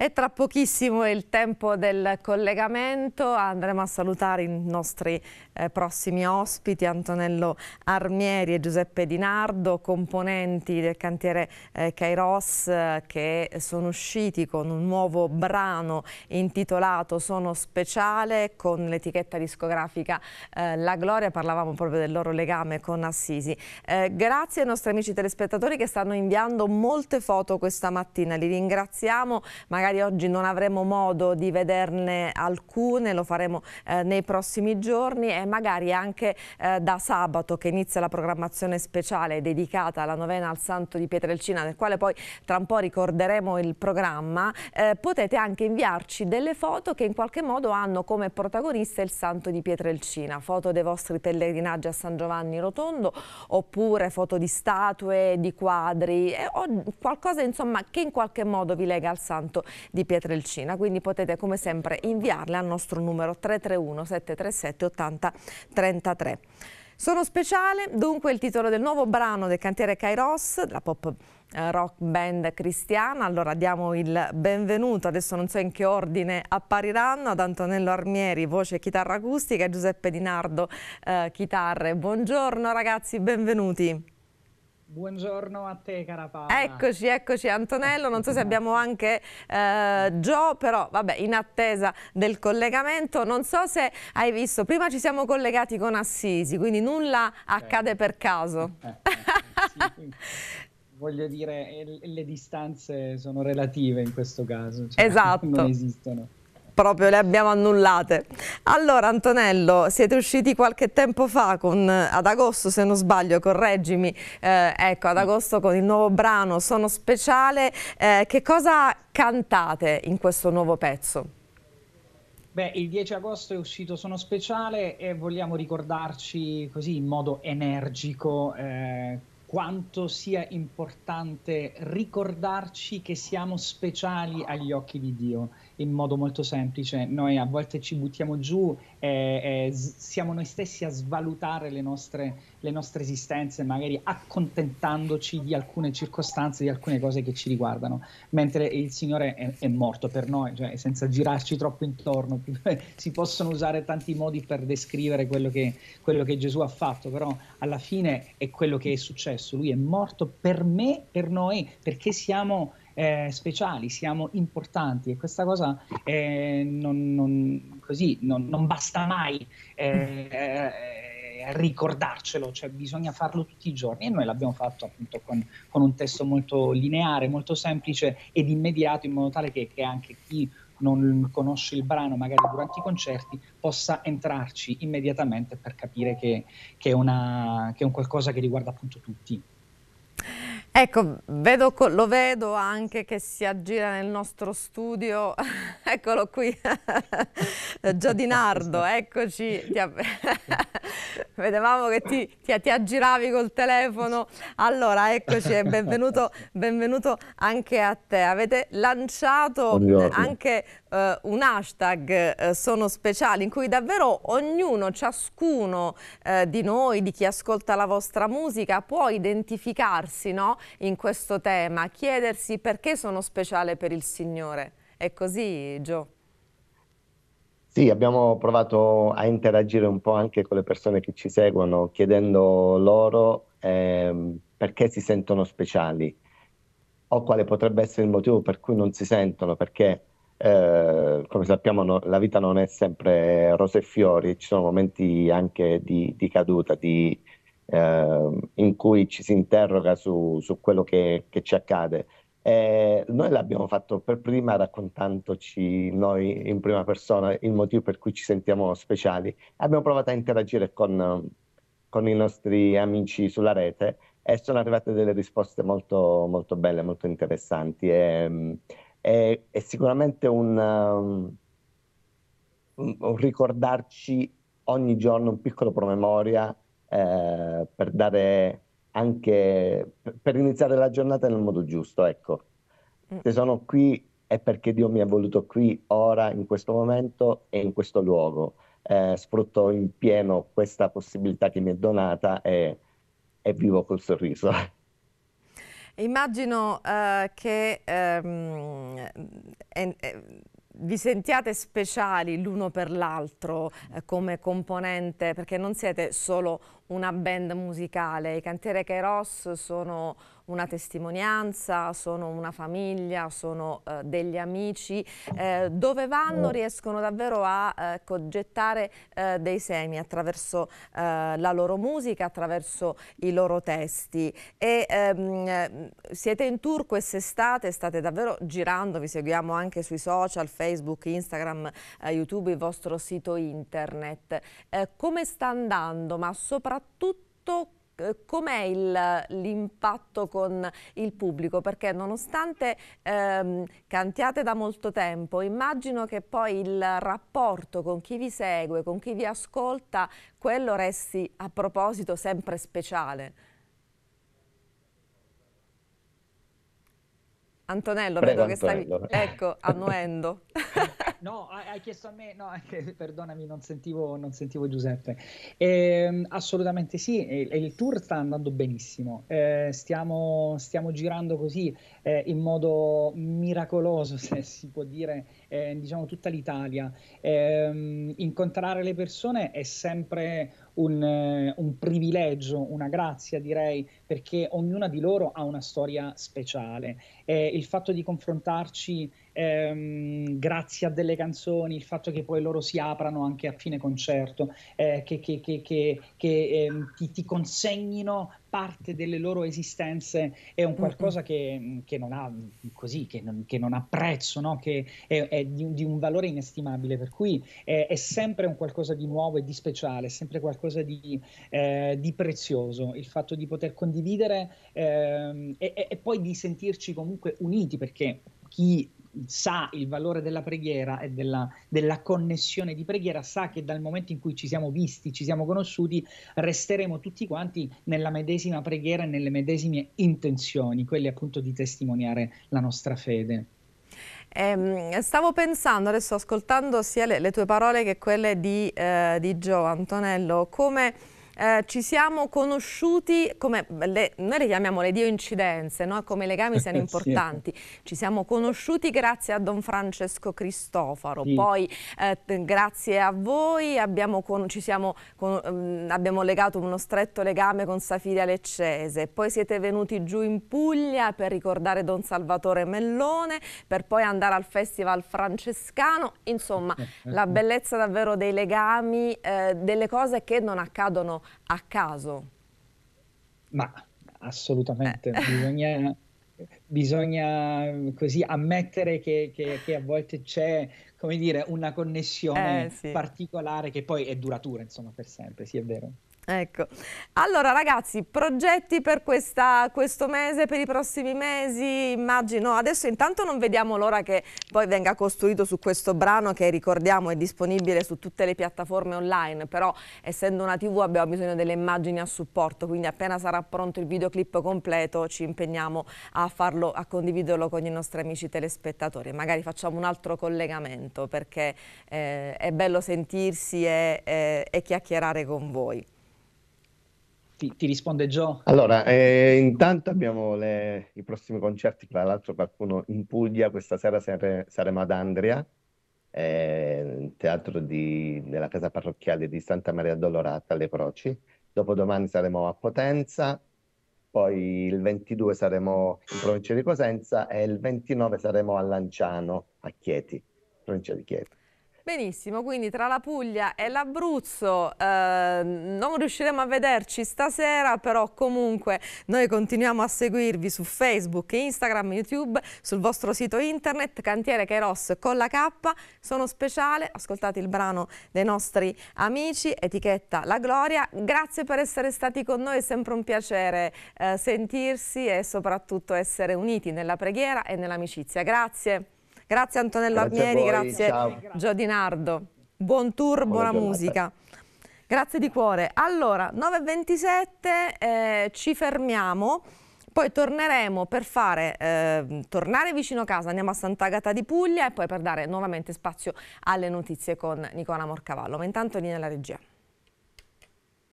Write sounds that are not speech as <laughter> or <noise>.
E tra pochissimo è il tempo del collegamento, andremo a salutare i nostri eh, prossimi ospiti, Antonello Armieri e Giuseppe Di Nardo, componenti del cantiere eh, Kairos che sono usciti con un nuovo brano intitolato Sono speciale con l'etichetta discografica eh, La Gloria, parlavamo proprio del loro legame con Assisi. Eh, grazie ai nostri amici telespettatori che stanno inviando molte foto questa mattina, li ringraziamo, magari magari oggi non avremo modo di vederne alcune, lo faremo eh, nei prossimi giorni e magari anche eh, da sabato che inizia la programmazione speciale dedicata alla novena al Santo di Pietrelcina, nel quale poi tra un po' ricorderemo il programma, eh, potete anche inviarci delle foto che in qualche modo hanno come protagonista il Santo di Pietrelcina, foto dei vostri pellegrinaggi a San Giovanni Rotondo oppure foto di statue, di quadri, qualcosa insomma che in qualche modo vi lega al Santo di Pietrelcina. Quindi potete come sempre inviarle al nostro numero 331 737 80 33. Sono speciale, dunque il titolo del nuovo brano del cantiere Kairos, della pop eh, rock band cristiana. Allora diamo il benvenuto, adesso non so in che ordine appariranno, ad Antonello Armieri, voce e chitarra acustica, e Giuseppe Di Nardo, eh, chitarre. Buongiorno ragazzi, benvenuti. Buongiorno a te cara Paola. Eccoci, eccoci Antonello, non so se abbiamo anche eh, Gio, però vabbè in attesa del collegamento, non so se hai visto, prima ci siamo collegati con Assisi, quindi nulla eh. accade per caso. Eh, eh, voglio dire, le distanze sono relative in questo caso, cioè <laughs> esatto. non esistono proprio le abbiamo annullate. Allora Antonello, siete usciti qualche tempo fa con, eh, ad agosto se non sbaglio, correggimi, eh, ecco ad agosto con il nuovo brano Sono Speciale, eh, che cosa cantate in questo nuovo pezzo? Beh, il 10 agosto è uscito Sono Speciale e vogliamo ricordarci così in modo energico eh, quanto sia importante ricordarci che siamo speciali agli occhi di Dio in modo molto semplice. Noi a volte ci buttiamo giù e, e siamo noi stessi a svalutare le nostre, le nostre, esistenze, magari accontentandoci di alcune circostanze, di alcune cose che ci riguardano, mentre il Signore è, è morto per noi, cioè senza girarci troppo intorno. <laughs> si possono usare tanti modi per descrivere quello che, quello che Gesù ha fatto, però alla fine è quello che è successo. Lui è morto per me, per noi, perché siamo eh, speciali, siamo importanti e questa cosa eh, non, non, così, non, non, basta mai eh, eh, ricordarcelo, cioè bisogna farlo tutti i giorni e noi l'abbiamo fatto appunto con, con un testo molto lineare, molto semplice ed immediato in modo tale che, che anche chi non conosce il brano magari durante i concerti possa entrarci immediatamente per capire che, che, una, che è un qualcosa che riguarda appunto tutti. Ecco, vedo, lo vedo anche che si aggira nel nostro studio, <laughs> eccolo qui, <laughs> Giodinardo, eccoci, <laughs> vedevamo che ti, ti, ti, aggiravi col telefono, allora eccoci e benvenuto, benvenuto anche a te. Avete lanciato Buongiorno. anche eh, un hashtag eh, Sono Speciali in cui davvero ognuno, ciascuno eh, di noi, di chi ascolta la vostra musica può identificarsi, no? in questo tema, chiedersi perché sono speciale per il Signore. È così, Gio? Sì, abbiamo provato a interagire un po' anche con le persone che ci seguono, chiedendo loro eh, perché si sentono speciali o quale potrebbe essere il motivo per cui non si sentono, perché eh, come sappiamo no, la vita non è sempre rose e fiori, ci sono momenti anche di, di caduta, di, eh, in cui ci si interroga su, su quello che, che, ci accade. E noi l'abbiamo fatto per prima raccontandoci noi in prima persona il motivo per cui ci sentiamo speciali. Abbiamo provato a interagire con, con i nostri amici sulla rete e sono arrivate delle risposte molto, molto belle, molto interessanti. E, è, è, sicuramente un, um, un ricordarci ogni giorno un piccolo promemoria eh, per dare anche per iniziare la giornata nel modo giusto, ecco. Mm. Se sono qui è perché Dio mi ha voluto qui, ora, in questo momento e in questo luogo. Eh, sfrutto in pieno questa possibilità che mi è donata e, e vivo col sorriso. <laughs> Immagino eh, che ehm, eh, vi sentiate speciali l'uno per l'altro eh, come componente, perché non siete solo una band musicale. I Cantiere Ross sono una testimonianza, sono una famiglia, sono eh, degli amici. Eh, dove vanno riescono davvero a ecco, eh, gettare dei semi attraverso eh, la loro musica, attraverso i loro testi. E, ehm, siete in tour quest'estate, state davvero girando, vi seguiamo anche sui social, Facebook, Instagram, eh, YouTube, il vostro sito internet. Eh, come sta andando, ma soprattutto soprattutto eh, com'è l'impatto con il pubblico? Perché nonostante ehm, cantiate da molto tempo, immagino che poi il rapporto con chi vi segue, con chi vi ascolta, quello resti a proposito sempre speciale. Antonello, Prego, vedo Antonello. che stavi <laughs> ecco, annuendo. <laughs> no, hai chiesto a me, no, perdonami, non sentivo, non sentivo Giuseppe. Eh, assolutamente sì, il, il, tour sta andando benissimo, eh, stiamo, stiamo, girando così eh, in modo miracoloso, <laughs> se si può dire, eh, diciamo tutta l'Italia. Ehm, incontrare le persone è sempre un, eh, un, privilegio, una grazia direi, perché ognuna di loro ha una storia speciale. Eh, il fatto di confrontarci ehm, grazie a delle canzoni, il fatto che poi loro si aprano anche a fine concerto, eh, che, che, che, che ehm, ti, ti, consegnino parte delle loro esistenze è un qualcosa che, mm, che non ha mm, così, che non, che non ha prezzo, no? che è, è di, di, un valore inestimabile, per cui è, è, sempre un qualcosa di nuovo e di speciale, è sempre qualcosa di, eh, di prezioso, il fatto di poter condividere eh, e, e poi di sentirci comunque uniti, perché chi sa il valore della preghiera e della, della, connessione di preghiera, sa che dal momento in cui ci siamo visti, ci siamo conosciuti, resteremo tutti quanti nella medesima preghiera e nelle medesime intenzioni, quelle appunto di testimoniare la nostra fede. Ehm, stavo pensando adesso, ascoltando sia le, le, tue parole che quelle di, eh, di Gio Antonello, come eh, ci siamo conosciuti come, le, noi le chiamiamo le Dio incidenze, no? come i legami siano <laughs> importanti, sì. ci siamo conosciuti grazie a Don Francesco Cristoforo, sì. poi eh, grazie a voi abbiamo, con, siamo, con, um, abbiamo, legato uno stretto legame con Safiria Leccese, poi siete venuti giù in Puglia per ricordare Don Salvatore Mellone, per poi andare al Festival Francescano, insomma <laughs> la bellezza davvero dei legami, eh, delle cose che non accadono a caso. Ma assolutamente, eh. bisogna, bisogna, così ammettere che, che, che, a volte c'è, come dire, una connessione eh, sì. particolare che poi è duratura, insomma, per sempre, sì è vero. Ecco, allora ragazzi, progetti per questa, questo mese, per i prossimi mesi, immagino, adesso intanto non vediamo l'ora che poi venga costruito su questo brano che ricordiamo è disponibile su tutte le piattaforme online, però essendo una tv abbiamo bisogno delle immagini a supporto, quindi appena sarà pronto il videoclip completo ci impegniamo a, farlo, a condividerlo con i nostri amici telespettatori, magari facciamo un altro collegamento perché eh, è bello sentirsi e, e, eh, e chiacchierare con voi. Ti, ti, risponde Gio. Allora, eh, intanto abbiamo le, i prossimi concerti, tra l'altro qualcuno in Puglia, questa sera sare, saremo ad Andria, eh, teatro di, della casa parrocchiale di Santa Maria Dolorata alle Croci. dopodomani saremo a Potenza, poi il 22 saremo in provincia di Cosenza e il 29 saremo a Lanciano, a Chieti, provincia di Chieti. Benissimo, quindi tra la Puglia e l'Abruzzo eh, non riusciremo a vederci stasera, però comunque noi continuiamo a seguirvi su Facebook, Instagram, YouTube, sul vostro sito internet, Cantiere Keros con la K, sono speciale, ascoltate il brano dei nostri amici, etichetta La Gloria, grazie per essere stati con noi, è sempre un piacere eh, sentirsi e soprattutto essere uniti nella preghiera e nell'amicizia, grazie. Grazie Antonello grazie Armieri, grazie Ciao. Nardo. Buon tour, buona, buona musica. Grazie di cuore. Allora, 9.27 eh, ci fermiamo. Poi torneremo per fare, eh, tornare vicino casa, andiamo a Sant'Agata di Puglia e poi per dare nuovamente spazio alle notizie con Nicola Morcavallo. Ma intanto linea alla regia.